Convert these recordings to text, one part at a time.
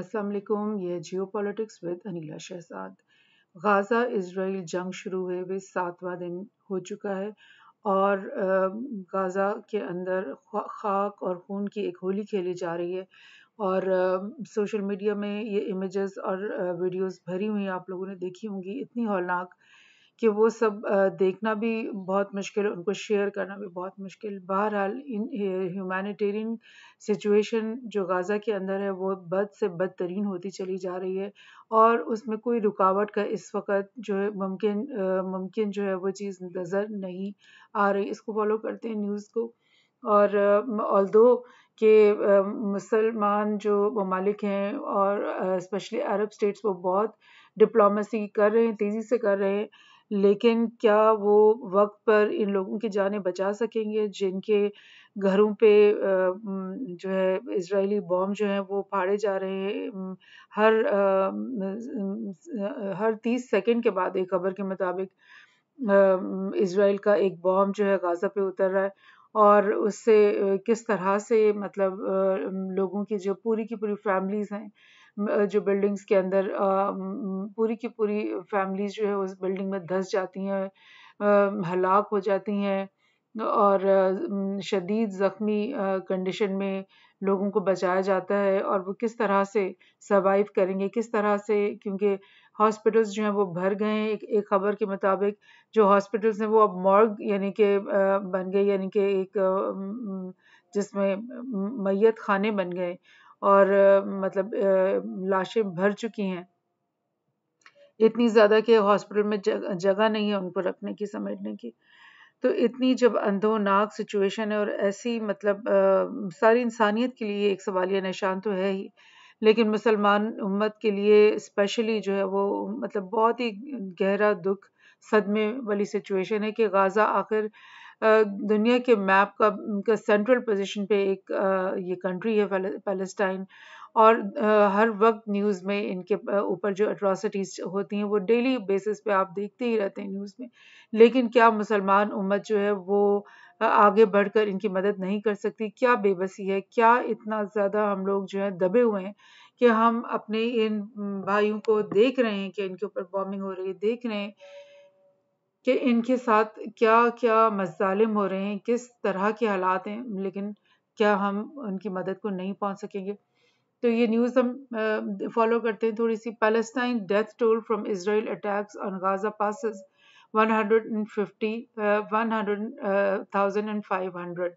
असलकुम यह geopolitics with Anila Shahzad Gaza Israel जंग शुरू हुए हुए सातवां दिन हो चुका है और गाज़ा के अंदर खाक और खून की एक होली खेली जा रही है और सोशल मीडिया में ये इमेजेस और वीडियोस भरी हुई आप लोगों ने देखी होंगी इतनी हौलनाक कि वो सब देखना भी बहुत मुश्किल उनको शेयर करना भी बहुत मुश्किल बहरहाल इन ह्यूमैनिटेरियन सिचुएशन जो गाज़ा के अंदर है वो बद से बदतरीन होती चली जा रही है और उसमें कोई रुकावट का इस वक्त जो है मुमकिन मुमकिन जो है वो चीज़ नज़र नहीं आ रही इसको फॉलो करते हैं न्यूज़ को और ऑल दो के मुसलमान जो ममालिक हैं और स्पेशली अरब स्टेट्स वो बहुत डिप्लोमेसी कर रहे हैं तेज़ी से कर रहे हैं लेकिन क्या वो वक्त पर इन लोगों की जानें बचा सकेंगे जिनके घरों पे जो है इसराइली बॉम्ब जो हैं वो फाड़े जा रहे हैं हर हर तीस सेकंड के बाद एक खबर के मुताबिक इसराइल का एक बॉम्ब जो है गाज़ा पे उतर रहा है और उससे किस तरह से मतलब लोगों की जो पूरी की पूरी फैमिलीज़ हैं जो बिल्डिंग्स के अंदर पूरी की पूरी फैमिलीज जो है उस बिल्डिंग में धस जाती हैं हलाक हो जाती हैं और शदीद ज़ख्मी कंडीशन में लोगों को बचाया जाता है और वो किस तरह से सर्वाइव करेंगे किस तरह से क्योंकि हॉस्पिटल्स जो हैं वो भर गए हैं एक, एक खबर के मुताबिक जो हॉस्पिटल्स हैं वो अब मॉर्ग यानी कि बन गए यानी कि एक जिसमें मैत खाने बन गए और मतलब लाशें भर चुकी हैं इतनी ज़्यादा कि हॉस्पिटल में जगह नहीं है उनको रखने की समझने की तो इतनी जब अंधोनाक सिचुएशन है और ऐसी मतलब आ, सारी इंसानियत के लिए एक सवालिया निशान तो है ही लेकिन मुसलमान उम्मत के लिए स्पेशली जो है वो मतलब बहुत ही गहरा दुख सदमे वाली सिचुएशन है कि गाज़ा आखिर दुनिया के मैप का उनका सेंट्रल पोजीशन पे एक ये कंट्री है पैलेस्टाइन और हर वक्त न्यूज़ में इनके ऊपर जो अट्रॉसिटीज़ होती हैं वो डेली बेसिस पे आप देखते ही रहते हैं न्यूज़ में लेकिन क्या मुसलमान उम्मत जो है वो आगे बढ़कर इनकी मदद नहीं कर सकती क्या बेबसी है क्या इतना ज़्यादा हम लोग जो है दबे हुए हैं कि हम अपने इन भाइयों को देख रहे हैं कि इनके ऊपर बॉम्बिंग हो रही है देख रहे हैं कि इनके साथ क्या क्या मजालिम हो रहे हैं किस तरह के हालात हैं लेकिन क्या हम उनकी मदद को नहीं पहुँच सकेंगे तो ये न्यूज़ हम फॉलो करते हैं थोड़ी सी Palestine death toll from Israel attacks on Gaza passes one hundred and fifty one hundred thousand and five hundred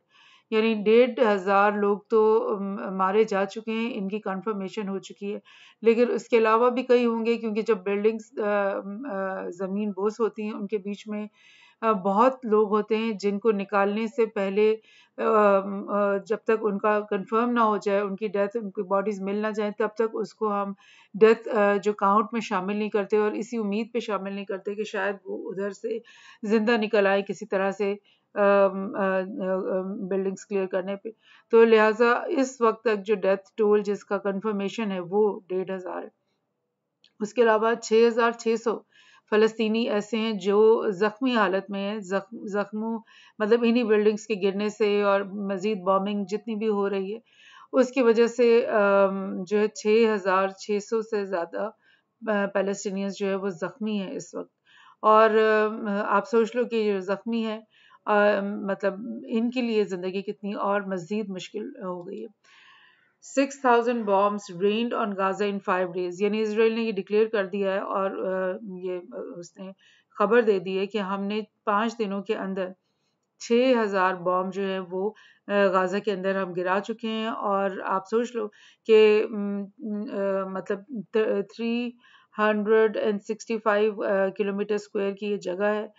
यानी डेढ़ हज़ार लोग तो मारे जा चुके हैं इनकी कंफर्मेशन हो चुकी है लेकिन उसके अलावा भी कई होंगे क्योंकि जब बिल्डिंग्स ज़मीन बोस होती हैं उनके बीच में बहुत लोग होते हैं जिनको निकालने से पहले जब तक उनका कंफर्म ना हो जाए उनकी डेथ उनकी बॉडीज़ मिल ना जाए तब तक उसको हम डेथ जो काउंट में शामिल नहीं करते और इसी उम्मीद पे शामिल नहीं करते कि शायद वो उधर से ज़िंदा निकल आए किसी तरह से buildings um, clear uh, uh, um, करने पे तो लिहाजा इस वक्त तक जो डेथ टोल जिसका कंफर्मेशन है वो डेढ़ हज़ार है उसके अलावा छः हज़ार छः सौ फ़लस्तनी ऐसे हैं जो ज़ख्मी हालत में हैं जख्म जख्मों मतलब इन्हीं बिल्डिंग्स के गिरने से और मज़ीद बॉम्बिंग जितनी भी हो रही है उसकी वजह से um, जो है छः हज़ार छः सौ से ज़्यादा पैलेस्टीनियंस जो है वो ज़ख्मी हैं इस वक्त और आप सोच लो कि जो ज़ख्मी है आ, मतलब इनके लिए ज़िंदगी कितनी और मज़ीद मुश्किल हो गई है six thousand bombs rained on Gaza in five days यानी इसराइल ने ये डिक्लेयर कर दिया है और ये उसने खबर दे दी है कि हमने पाँच दिनों के अंदर छः हज़ार बॉम्ब जो है वो गाज़ा के अंदर हम गिरा चुके हैं और आप सोच लो कि मतलब three hundred and sixty five kilometre square की ये जगह है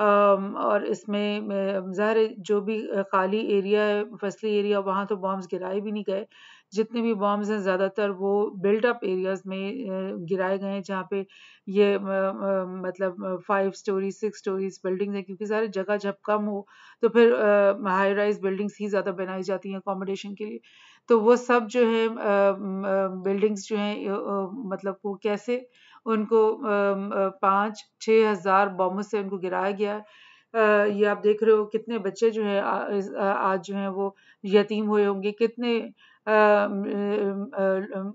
और इसमें ज़ाहिर जो भी खाली एरिया है फसली एरिया वहाँ तो बॉम्ब्स गिराए भी नहीं गए जितने भी बॉम्ब्स हैं ज़्यादातर वो बिल्डअप एरियाज़ में गिराए गए हैं जहाँ पे ये मतलब five storey six storeys buildings हैं क्योंकि सारे जगह जब कम हो तो फिर हाई राइज बिल्डिंग्स ही ज़्यादा बनाई जाती हैं अकोमोडेशन के लिए तो वो सब जो है बिल्डिंग्स जो हैं मतलब वो कैसे उनको पाँच छः हज़ार बॉम्बों से उनको गिराया गया है ये आप देख रहे हो कितने बच्चे जो हैं आज जो है वो यतीम हुए होंगे कितने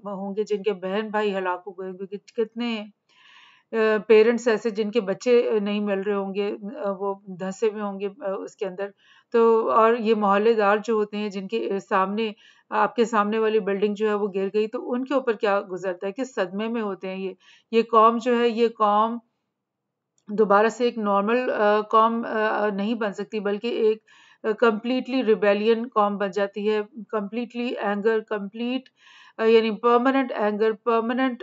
होंगे जिनके बहन भाई हलाक हो गए होंगे कितने पेरेंट्स ऐसे जिनके बच्चे नहीं मिल रहे होंगे वो धंसे हुए होंगे उसके अंदर तो और ये मोहल्लेदार जो होते हैं जिनके सामने आपके सामने वाली बिल्डिंग जो है वो गिर गई तो उनके ऊपर क्या गुजरता है कि सदमे में होते हैं ये ये कौम जो है ये कौम दोबारा से एक नॉर्मल कॉम नहीं बन सकती बल्कि एक कम्प्लीटली रिबेलियन कॉम बन जाती है कम्प्लीटली एंगर कम्प्लीट complete यानी परमानेंट एंगर परमानेंट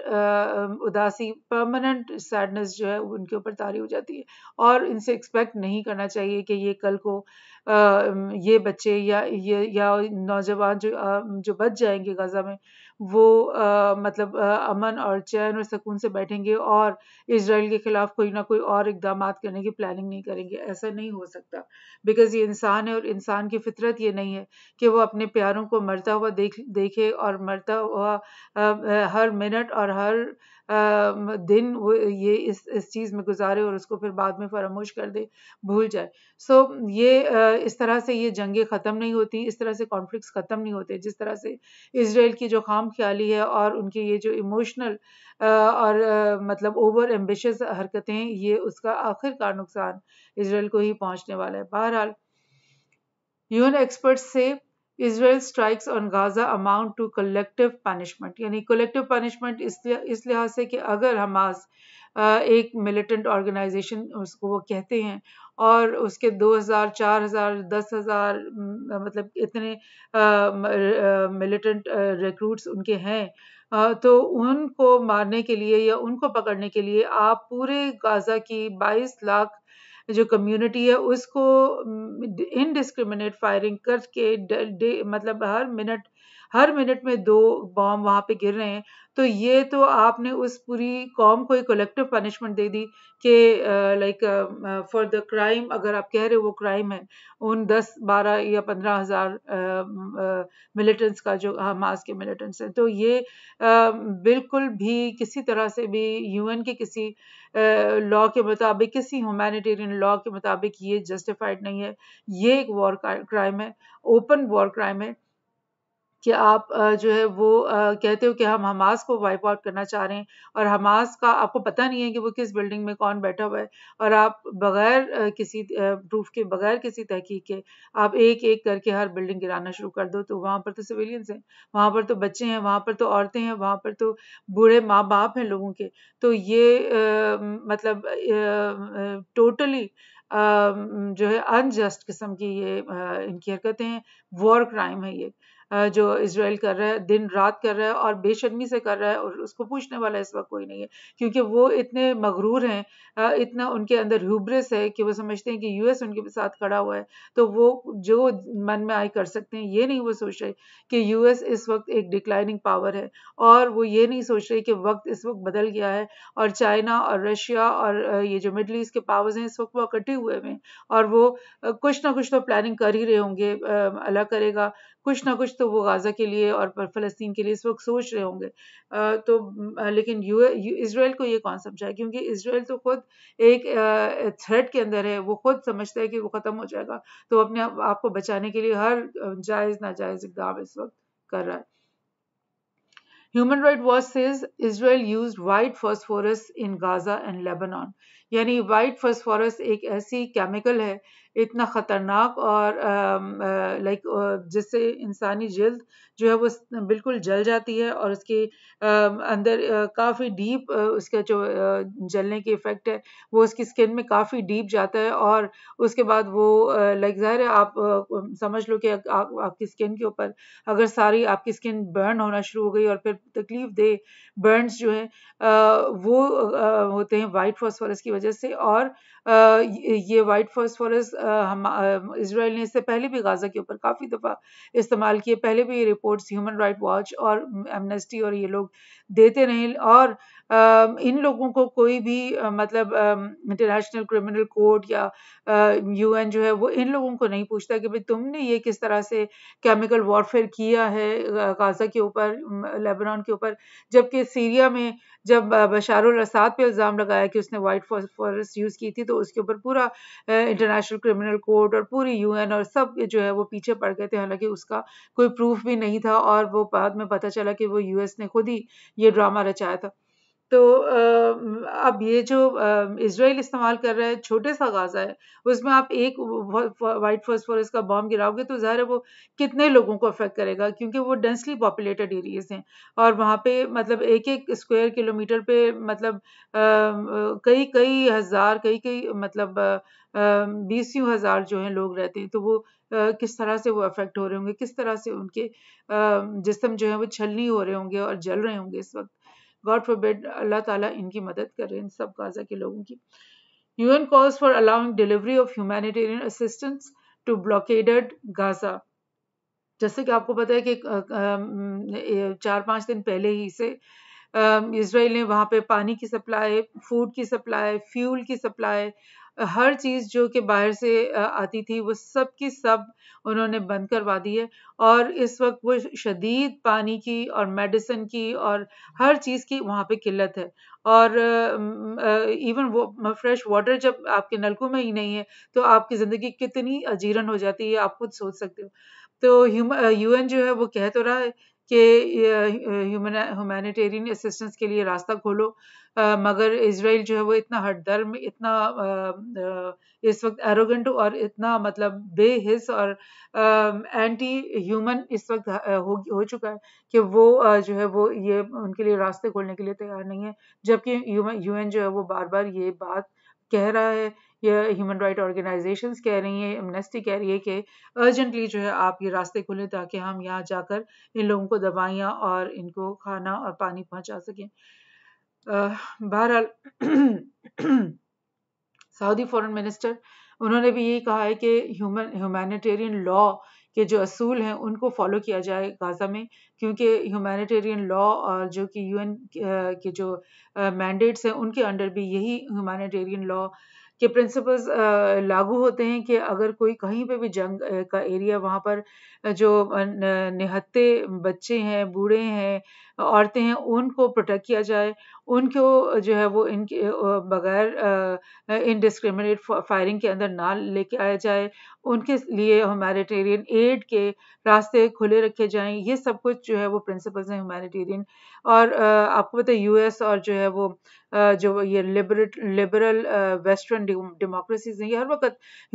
उदासी परमानेंट सैडनेस जो है उनके ऊपर तारी हो जाती है और इनसे एक्सपेक्ट नहीं करना चाहिए कि ये कल को आ, ये बच्चे या ये या नौजवान जो आ, जो बच जाएंगे गज़ा में वो आ, मतलब आ, अमन और चैन और सुकून से बैठेंगे और इसराइल के खिलाफ कोई ना कोई और इकदाम करने की प्लानिंग नहीं करेंगे ऐसा नहीं हो सकता बिकॉज ये इंसान है और इंसान की फितरत ये नहीं है कि वो अपने प्यारों को मरता हुआ देख देखे और मरता हुआ आ, हर मिनट और हर दिन वो ये इस इस चीज़ में गुजारे और उसको फिर बाद में फरामोश कर दे भूल जाए सो so, ये इस तरह से ये जंगें ख़त्म नहीं होती इस तरह से कॉन्फ्लिक्स ख़त्म नहीं होते जिस तरह से इसराइल की जो खाम ख्याली है और उनके ये जो इमोशनल और मतलब ओवर एम्बिश हरकतें ये उसका आखिरकार नुकसान इसराइल को ही पहुँचने वाला है बहरहाल यून एक्सपर्ट्स से Israel strikes on Gaza amount to collective punishment यानी कलेक्टिव पनिशमेंट इस लिहाज से कि अगर हमास एक मिलिटेंट ऑर्गेनाइजेशन उसको वो कहते हैं और उसके 2000, 4000, 10000 मतलब इतने मिलिटेंट रिक्रूट्स उनके हैं तो उनको मारने के लिए या उनको पकड़ने के लिए आप पूरे गाज़ा की 22 लाख तो जो कम्युनिटी है उसको इनडिस्क्रिमिनेट mm, फायरिंग करके मतलब हर मिनट हर मिनट में दो बॉम्ब वहाँ पे गिर रहे हैं तो ये तो आपने उस पूरी कॉम को एक कलेक्टिव पनिशमेंट दे दी कि लाइक फॉर द क्राइम अगर आप कह रहे हो वो क्राइम है उन दस बारह या पंद्रह हज़ार मिलिटेंट्स का जो हमास के मिलिटेंट्स हैं तो ये uh, बिल्कुल भी किसी तरह से भी यूएन के किसी लॉ uh, के मुताबिक किसी ह्यूमैनिटेरियन लॉ के मुताबिक ये जस्टिफाइड नहीं है ये एक वॉर क्राइम है ओपन वॉर क्राइम है कि आप जो है वो कहते हो कि हम हमास को वाइप आउट करना चाह रहे हैं और हमास का आपको पता नहीं है कि वो किस बिल्डिंग में कौन बैठा हुआ है और आप बगैर किसी प्रूफ के बगैर किसी तहकीक के आप एक एक करके हर बिल्डिंग गिराना शुरू कर दो तो वहाँ पर तो सिविलियंस हैं वहाँ पर तो बच्चे हैं वहाँ पर तो औरतें हैं वहाँ पर तो बूढ़े माँ बाप हैं लोगों के तो ये आ, मतलब टोटली जो है अनजस्ट किस्म की ये आ, इनकी हरकतें हैं वॉर क्राइम है ये जो इसराइल कर रहा है दिन रात कर रहा है और बेशर्मी से कर रहा है और उसको पूछने वाला इस वक्त कोई नहीं है क्योंकि वो इतने मगरूर हैं इतना उनके अंदर ह्यूब्रेस है कि वो समझते हैं कि यूएस उनके साथ खड़ा हुआ है तो वो जो मन में आए कर सकते हैं ये नहीं वो सोच रहे कि यूएस इस वक्त एक डिक्लाइनिंग पावर है और वो ये नहीं सोच रहे कि वक्त इस वक्त बदल गया है और चाइना और रशिया और ये जो मिडल ईस्ट के पावर्स हैं इस वक्त वो इकट्ठे हुए हुए हैं और वो कुछ ना कुछ तो प्लानिंग कर ही रहे होंगे अलग करेगा कुछ ना कुछ तो वो गाज़ा के लिए और फ़लस्तीन के लिए इस वक्त सोच रहे होंगे तो लेकिन यू, यू इसराइल को ये कौन समझाए क्योंकि इसराइल तो खुद एक थ्रेट के अंदर है वो खुद समझता है कि वो ख़त्म हो जाएगा तो अपने आप को बचाने के लिए हर जायज़ नाजायज़ इकदाम इस वक्त कर रहा है Human Rights Watch says Israel used white phosphorus in Gaza and Lebanon. यानी वाइट फॉस्फोरस एक ऐसी केमिकल है इतना ख़तरनाक और लाइक जिससे इंसानी जल्द जो है वो बिल्कुल जल जाती है और उसके अंदर काफ़ी डीप उसका जो जलने की इफ़ेक्ट है वो उसकी स्किन में काफ़ी डीप जाता है और उसके बाद वो लाइक ज़ाहिर है आप समझ लो कि आ, आ, आपकी स्किन के ऊपर अगर सारी आपकी स्किन बर्न होना शुरू हो गई और फिर तकलीफ दे बर्नस जो हैं वो होते हैं वाइट फॉस्फोरस की वजह वजह से और ये वाइट फॉस्फोरस हम इसराइल ने इससे पहले भी गाजा के ऊपर काफ़ी दफ़ा इस्तेमाल किए पहले भी ये रिपोर्ट्स ह्यूमन राइट वॉच और एमनेस्टी और ये लोग देते रहें और इन लोगों को कोई भी मतलब इंटरनेशनल क्रिमिनल कोर्ट या यूएन जो है वो इन लोगों को नहीं पूछता कि भाई तुमने ये किस तरह से केमिकल वॉरफेयर किया है गाजा के ऊपर लेबनान के ऊपर जबकि सीरिया में जब बशार असाद पे इल्ज़ाम लगाया कि उसने वाइट फॉरेस्ट यूज़ की थी तो उसके ऊपर पूरा इंटरनेशनल क्रिमिनल कोर्ट और पूरी यू और सब जो है वो पीछे पड़ गए थे हालांकि उसका कोई प्रूफ भी नहीं था और वो बाद में पता चला कि वो यू ने खुद ही ये ड्रामा रचाया था तो अब ये जो इसराइल इस्तेमाल कर रहा है छोटे सा गाजा है उसमें आप एक वाइट फॉस्फोरस का बॉम्ब गिराओगे तो ज़ाहिर है वो कितने लोगों को अफेक्ट करेगा क्योंकि वो डेंसली पॉपुलेटेड एरियाज हैं और वहाँ पे मतलब एक एक स्क्वायर किलोमीटर पे मतलब कई कई हज़ार कई कई मतलब बीस यू हज़ार जो हैं लोग रहते हैं तो वो किस तरह से वो अफेक्ट हो रहे होंगे किस तरह से उनके जिसम जो है वो छलनी हो रहे होंगे और जल रहे होंगे इस वक्त गॉड फॉर बेड अल्लाह ताला इनकी मदद करे इन सब गाजा के लोगों की UN calls for allowing delivery of humanitarian assistance to blockaded Gaza जैसे कि आपको पता है कि चार पाँच दिन पहले ही से इसराइल ने वहाँ पे पानी की सप्लाई फूड की सप्लाई फ्यूल की सप्लाई हर चीज़ जो कि बाहर से आती थी वो सब की सब उन्होंने बंद करवा दी है और इस वक्त वो शदीद पानी की और मेडिसिन की और हर चीज़ की वहाँ पे किल्लत है और इवन वो फ्रेश वाटर जब आपके नलकों में ही नहीं है तो आपकी ज़िंदगी कितनी अजीरन हो जाती है आप खुद सोच सकते हो तो यूएन जो है वो कह तो रहा है कि ह्यूमैनिटेरियन असिस्टेंस के लिए रास्ता खोलो आ, मगर इसराइल जो है वो इतना हटधर्म इतना आ, इस वक्त एरोगेंट और इतना मतलब बेहिस और एंटी ह्यूमन इस वक्त हो हो चुका है कि वो जो है वो ये उनके लिए रास्ते खोलने के लिए तैयार नहीं है जबकि यूएन जो है वो बार बार ये बात कह रहा है या ह्यूमन राइट ऑर्गेनाइजेशंस कह रही हैं एमनेस्टी कह रही है कि अर्जेंटली जो है आप ये रास्ते खुलें ताकि हम यहाँ जाकर इन लोगों को दवाइयाँ और इनको खाना और पानी पहुँचा सकें बहरहाल सऊदी फॉरेन मिनिस्टर उन्होंने भी यही कहा है कि ह्यूमन ह्यूमैनिटेरियन लॉ के जो असूल हैं उनको फॉलो किया जाए गाज़ा में क्योंकि ह्यूमैनिटेरियन लॉ और जो कि यूएन के जो मैंडेट्स हैं उनके अंडर भी यही ह्यूमैनिटेरियन लॉ के प्रिंसिपल्स लागू होते हैं कि अगर कोई कहीं पे भी जंग का एरिया वहाँ पर जो निहत्ते बच्चे हैं बूढ़े हैं औरतें हैं उनको प्रोटेक्ट किया जाए उनको जो है वो इनके बगैर इनडिस्क्रिमिनेट फायरिंग के अंदर ना लेके आया जाए उनके लिए ह्यूमैनिटेरियन एड के रास्ते खुले रखे जाएं ये सब कुछ जो है वो प्रिंसिपल्स हैं ह्यूमैनिटेरियन और आपको पता है यूएस और जो है वो जो ये लिबरेट लिबरल वेस्टर्न डेमोक्रेसीज हैं ये हर वक्त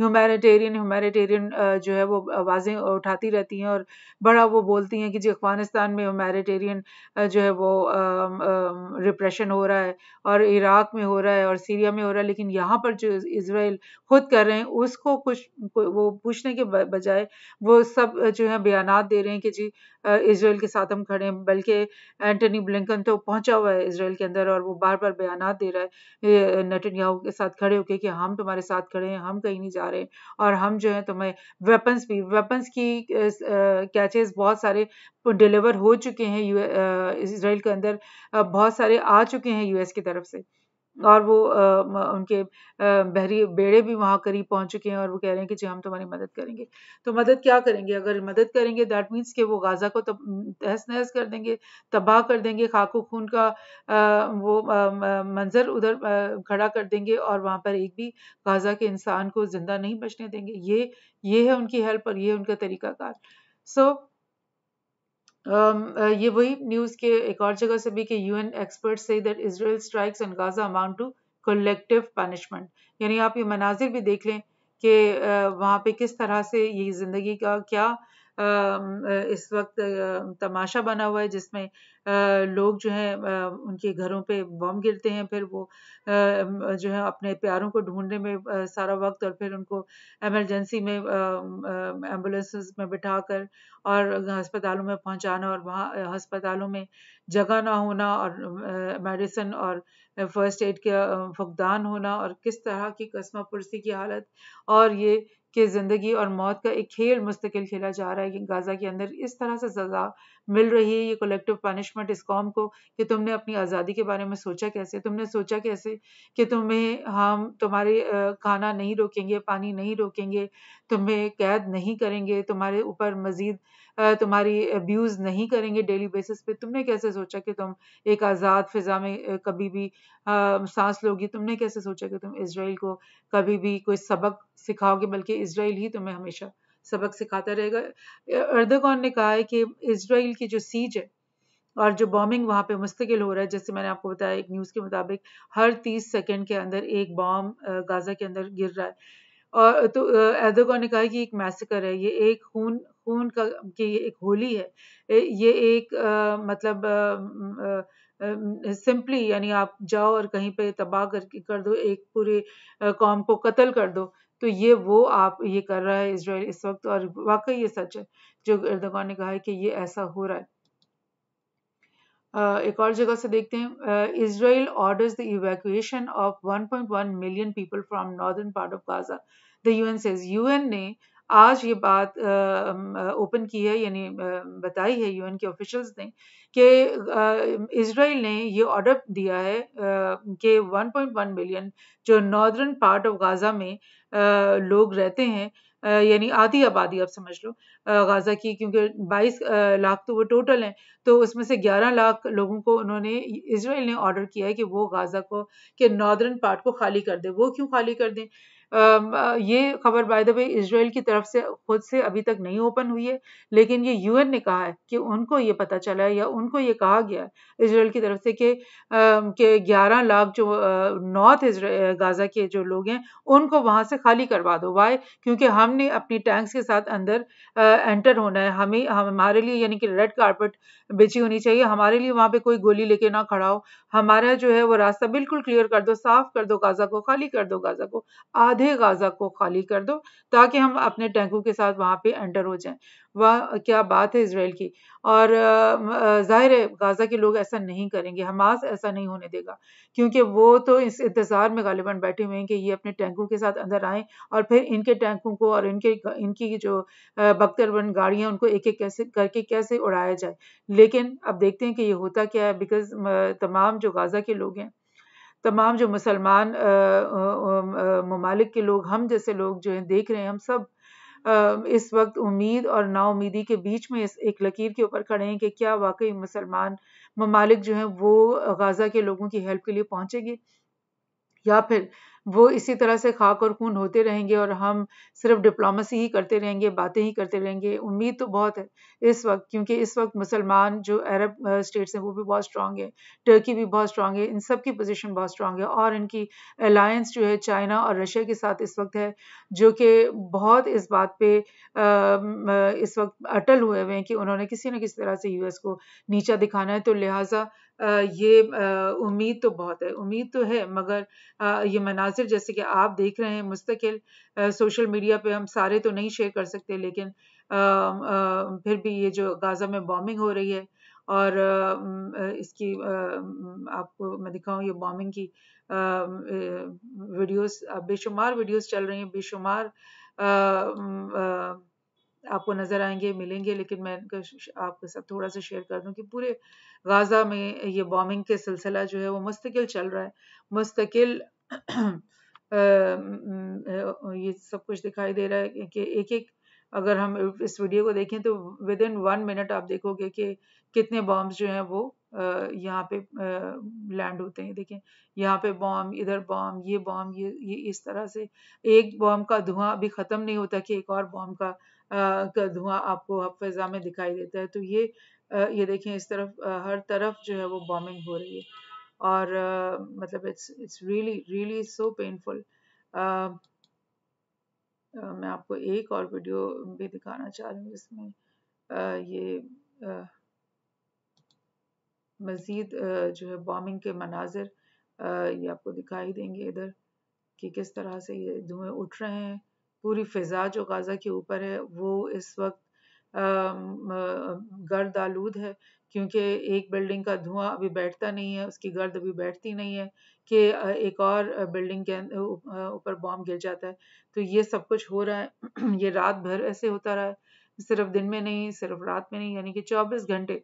ह्यूमैनिटेरियन ह्यूमैनिटेरियन जो है वो आवाज़ें उठाती रहती हैं और बड़ा वो बोलती हैं कि जी अफगानिस्तान में ह्यूमैनिटेरियन जो है वो रिप्रेशन हो रहा है और इराक में हो रहा है और सीरिया में हो रहा है लेकिन यहाँ पर जो इसराइल खुद कर रहे हैं उसको कुछ वो पूछने के बजाय वो सब जो है बयान दे रहे हैं कि जी इसराइल के साथ हम खड़े हैं बल्कि एंटनी ब्लिंकन तो पहुंचा हुआ है इसराइल के अंदर और वो बार बार बयान दे रहा है नटनयाहू के साथ खड़े होके कि हम तुम्हारे साथ खड़े हैं हम कहीं नहीं जा रहे और हम जो है तुम्हें वेपन्स भी वेपन्स की कैचेस बहुत सारे डिलीवर हो चुके हैं इसराइल के अंदर बहुत सारे आ चुके हैं यूएस की तरफ से और वो आ, उनके बहरी बेड़े भी वहाँ करीब पहुँच चुके हैं और वो कह रहे हैं कि जी हम तुम्हारी मदद करेंगे तो मदद क्या करेंगे अगर मदद करेंगे दैट मीन्स कि वो गाज़ा को तब तहस नहस कर देंगे तबाह कर देंगे खाको खून का आ, वो मंजर उधर खड़ा कर देंगे और वहाँ पर एक भी गाज़ा के इंसान को ज़िंदा नहीं बचने देंगे ये ये है उनकी हेल्प और ये उनका तरीक़ाकार सो so, Um, uh, ये वही न्यूज़ के एक और जगह से भी कि यूएन एक्सपर्ट से that Israel strikes and Gaza amount to collective punishment यानी आप ये मनाजिर भी देख लें कि uh, वहाँ पे किस तरह से ये ज़िंदगी का क्या इस वक्त तमाशा बना हुआ है जिसमें लोग जो हैं उनके घरों पे बम गिरते हैं फिर वो जो है अपने प्यारों को ढूंढने में सारा वक्त और फिर उनको एमरजेंसी में एम्बुलेंस में बिठाकर और अस्पतालों में पहुंचाना और वहाँ अस्पतालों में जगह ना होना और मेडिसिन और फर्स्ट एड के फुकदान होना और किस तरह की कस्मा पुरसी की हालत और ये कि ज़िंदगी और मौत का एक खेल मुस्तकिल खेला जा रहा है कि गाज़ा के अंदर इस तरह से सज़ा मिल रही है ये कलेक्टिव पनिशमेंट इस कॉम को कि तुमने अपनी आज़ादी के बारे में सोचा कैसे तुमने सोचा कैसे कि तुम्हें हम तुम्हारे खाना नहीं रोकेंगे पानी नहीं रोकेंगे तुम्हें कैद नहीं करेंगे तुम्हारे ऊपर मज़ीद तुम्हारी अब्यूज़ नहीं करेंगे डेली बेसिस पे तुमने कैसे सोचा कि तुम एक आज़ाद फिज़ा में कभी भी सांस लोगी तुमने कैसे सोचा कि तुम इसराइल को कभी भी कोई सबक सिखाओगे बल्कि इसराइल ही तुम्हें हमेशा सबक सिखाता रहेगा अर्दगौन ने कहा है कि इसराइल की जो सीज है और जो बॉम्बिंग वहाँ पे मुस्तकिल हो रहा है जैसे मैंने आपको बताया एक न्यूज़ के मुताबिक हर तीस सेकेंड के अंदर एक बॉम्ब गाजा के अंदर गिर रहा है और तो एदोगा ने कहा कि एक मैसेकर है ये एक खून सुकून का की एक होली है ये एक आ, मतलब सिंपली यानी आप जाओ और कहीं पे तबाह कर कर दो एक पूरे कौम को कत्ल कर दो तो ये वो आप ये कर रहा है इसराइल इस वक्त और वाकई ये सच है जो अर्दगान ने कहा है कि ये ऐसा हो रहा है Uh, एक और जगह से देखते हैं Israel orders the evacuation of 1.1 million people from northern part of Gaza the UN says UN ने आज ये बात ओपन की है यानी बताई है यूएन के ऑफिशियल्स ने कि इसराइल ने ये ऑर्डर दिया है कि 1.1 मिलियन जो नॉर्दर्न पार्ट ऑफ गाज़ा में लोग रहते हैं यानी आधी आबादी आप समझ लो गाज़ा की क्योंकि 22 लाख तो वो टोटल हैं तो उसमें से 11 लाख लोगों को उन्होंने इसराइल ने ऑर्डर किया है कि वो गाज़ा को के नॉर्दर्न पार्ट को खाली कर दें वो क्यों खाली कर दें ये खबर बाय द वे इसराइल की तरफ से खुद से अभी तक नहीं ओपन हुई है लेकिन ये यूएन ने कहा है कि उनको ये पता चला है या उनको ये कहा गया है इसराइल की तरफ से कि ग्यारह लाख जो नॉर्थ गाजा के जो लोग हैं उनको वहाँ से खाली करवा दो वाई क्योंकि हमने अपनी टैंक्स के साथ अंदर एंटर होना है हमें हमारे लिए यानी कि रेड कारपेट बेची होनी चाहिए हमारे लिए वहाँ पे कोई गोली लेके ना खड़ा हो हमारा जो है वो रास्ता बिल्कुल क्लियर कर दो साफ कर दो गाजा को खाली कर दो गाजा को आज आधे गाजा को खाली कर दो ताकि हम अपने टैंकों के साथ वहाँ पे एंटर हो जाएं वह क्या बात है इसराइल की और जाहिर है गाजा के लोग ऐसा नहीं करेंगे हमास ऐसा नहीं होने देगा क्योंकि वो तो इस इंतज़ार में गालिबान बैठे हुए हैं कि ये अपने टैंकों के साथ अंदर आएं और फिर इनके टैंकों को और इनके इनकी जो बख्तरबंद गाड़ियाँ उनको एक एक कैसे करके कैसे उड़ाया जाए लेकिन अब देखते हैं कि ये होता क्या है बिकॉज तमाम जो गाजा के लोग हैं तमाम जो मुसलमान ममालिक के लोग हम जैसे लोग जो हैं देख रहे हैं हम सब इस वक्त उम्मीद और नाउमीदी के बीच में इस एक लकीर के ऊपर खड़े हैं कि क्या वाकई मुसलमान ममालिक जो हैं वो गाज़ा के लोगों की हेल्प के लिए पहुंचेंगे या फिर वो इसी तरह से खाक और खून होते रहेंगे और हम सिर्फ डिप्लोमेसी ही करते रहेंगे बातें ही करते रहेंगे उम्मीद तो बहुत है इस वक्त क्योंकि इस वक्त मुसलमान जो अरब स्टेट्स हैं वो भी बहुत स्ट्रांग है टर्की भी बहुत स्ट्रांग है इन सब की पोजीशन बहुत स्ट्रांग है और इनकी अलायंस जो है चाइना और रशिया के साथ इस वक्त है जो कि बहुत इस बात पर इस वक्त अटल हुए हुए हैं कि उन्होंने किसी न किसी तरह से यू को नीचा दिखाना है तो लिहाजा ये उम्मीद तो बहुत है उम्मीद तो है मगर ये मनाजिर जैसे कि आप देख रहे हैं मुस्तकिल सोशल मीडिया पे हम सारे तो नहीं शेयर कर सकते लेकिन फिर भी ये जो गाज़ा में बॉम्बिंग हो रही है और इसकी आपको मैं दिखाऊं ये बॉम्बिंग की वीडियोस बेशुमार वीडियोस चल रही हैं बेशुमार आपको नज़र आएंगे मिलेंगे लेकिन मैं आपके साथ थोड़ा सा शेयर कर दूं कि पूरे गाज़ा में ये बॉम्बिंग के सिलसिला जो है वो मुस्तकिल चल रहा है मुस्तकिल ये सब कुछ दिखाई दे रहा है कि एक एक अगर हम इस वीडियो को देखें तो विद इन वन मिनट आप देखोगे कि कितने बॉम्ब जो हैं वो यहाँ पे लैंड होते हैं देखें यहाँ पे बॉम्ब इधर बॉम्ब ये बॉम्ब ये ये इस तरह से एक बॉम्ब का धुआं अभी ख़त्म नहीं होता कि एक और बॉम्ब का का धुआं आपको आप फिज़ा में दिखाई देता है तो ये ये देखें इस तरफ हर तरफ जो है वो बॉम्बिंग हो रही है और मतलब it's it's really really so painful मैं आपको एक और वीडियो भी दिखाना चाह रही हूँ जिसमें ये मज़ीद जो है बॉम्बिंग के मनाजिर ये आपको दिखाई देंगे इधर कि किस तरह से ये धुएं उठ रहे हैं पूरी फ़िज़ा जो गाज़ा के ऊपर है वो इस वक्त गर्द आलूद है क्योंकि एक बिल्डिंग का धुआं अभी बैठता नहीं है उसकी गर्द अभी बैठती नहीं है कि एक और बिल्डिंग के अं, ऊपर बॉम्ब गिर जाता है तो ये सब कुछ हो रहा है ये रात भर ऐसे होता रहा है सिर्फ दिन में नहीं सिर्फ रात में नहीं यानी कि 24 घंटे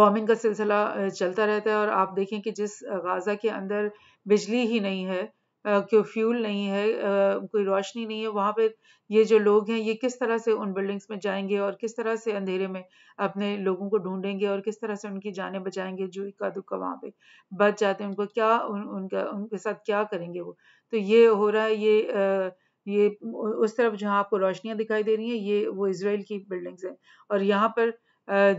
बॉम्बिंग का सिलसिला चलता रहता है और आप देखें कि जिस गाज़ा के अंदर बिजली ही नहीं है कोई फ्यूल नहीं है कोई रोशनी नहीं है वहाँ पे ये जो लोग हैं ये किस तरह से उन बिल्डिंग्स में जाएंगे और किस तरह से अंधेरे में अपने लोगों को ढूंढेंगे और किस तरह से उनकी जानें बचाएंगे जो इक्का दुक्का वहाँ पे बच जाते हैं उनको क्या उन, उनका उनके साथ क्या करेंगे वो तो ये हो रहा है ये ये उस तरफ जहाँ आपको रोशनियाँ दिखाई दे रही हैं ये वो इसराइल की बिल्डिंग्स हैं और यहाँ पर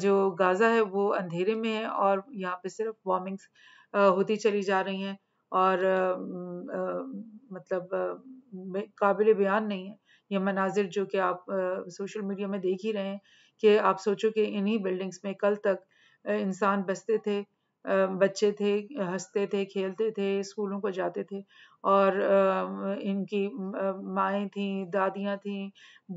जो गाज़ा है वो अंधेरे में है और यहाँ पे सिर्फ वार्मिंग्स होती चली जा रही हैं और मतलब काबिल बयान नहीं है ये मनाजिर जो कि आप सोशल मीडिया में देख ही रहे हैं कि आप सोचो कि इन्हीं बिल्डिंग्स में कल तक इंसान बसते थे बच्चे थे हंसते थे खेलते थे स्कूलों को जाते थे और इनकी माएँ थीं दादियाँ थीं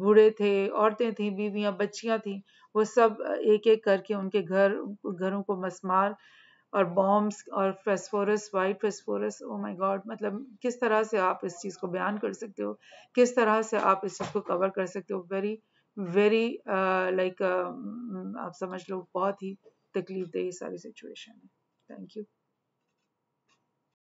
बूढ़े थे औरतें थीं बीवियाँ बच्चियाँ थीं वो सब एक एक करके उनके घर घरों को मसमार और बॉम्ब्स और phosphorus white phosphorus oh my god मतलब किस तरह से आप इस चीज़ को बयान कर सकते हो किस तरह से आप इस चीज़ को कवर कर सकते हो वेरी वेरी लाइक आप समझ लो बहुत ही तकलीफ दे ये सारी सिचुएशन है थैंक यू